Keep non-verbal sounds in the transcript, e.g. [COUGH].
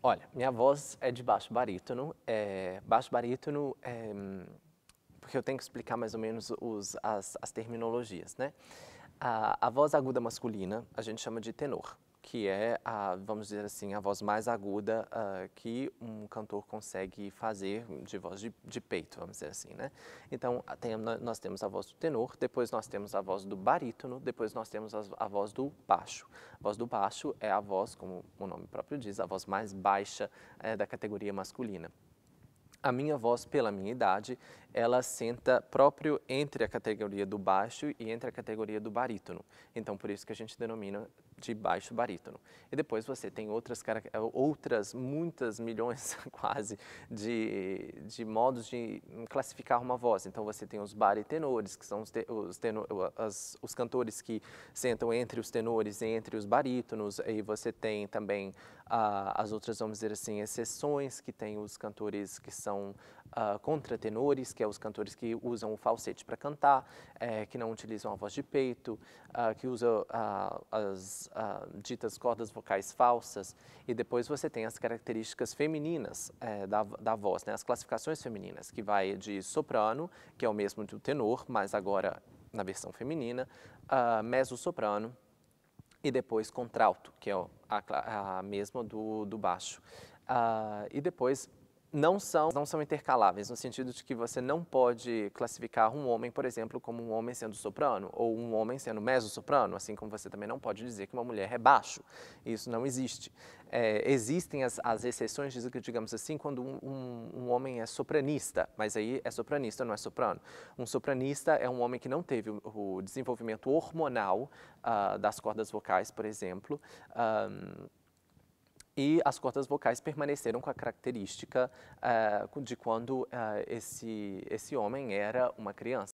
Olha, minha voz é de baixo barítono. É, baixo barítono, é, porque eu tenho que explicar mais ou menos os, as, as terminologias, né? A, a voz aguda masculina a gente chama de tenor que é, a, vamos dizer assim, a voz mais aguda uh, que um cantor consegue fazer de voz de, de peito, vamos dizer assim, né? Então, tem, nós temos a voz do tenor, depois nós temos a voz do barítono, depois nós temos a, a, voz do baixo. A voz do baixo é a voz, como o nome próprio diz, a voz mais baixa é, da categoria masculina a minha voz, pela minha idade, ela senta próprio entre a categoria do baixo e entre a categoria do barítono. Então, por isso que a gente denomina de baixo barítono. E depois você tem outras, outras muitas milhões [LAUGHS] quase de, de modos de classificar uma voz. Então, você tem os baritenores, que são os, te, os, tenor, as, os cantores que sentam entre os tenores e entre os barítonos. E você tem também ah, as outras, vamos dizer assim, exceções, que tem os cantores que são são uh, contratenores, que é os cantores que usam o falsete para cantar, é, que não utilizam a voz de peito, uh, que usam uh, as ditas cordas vocais falsas. E depois você tem as características femininas é, da, da voz, né? as classificações femininas, que vai de soprano, que é o mesmo do tenor, mas agora na versão feminina, uh, mezzo-soprano, e depois contralto, que é a, a mesma do, do baixo. Uh, e depois não são, não são intercaláveis, no sentido de que você não pode classificar um homem, por exemplo, como um homem sendo soprano ou um homem sendo mezzo-soprano, assim como você também não pode dizer que uma mulher é baixo. Isso não existe. É, existem as, as, exceções, digamos assim, quando um, um, um, homem é sopranista, mas aí é sopranista, não é soprano. Um sopranista é um homem que não teve o, desenvolvimento hormonal uh, das cordas vocais, por exemplo. Um, e as cordas vocais permaneceram com a característica uh, de quando uh, esse, esse homem era uma criança.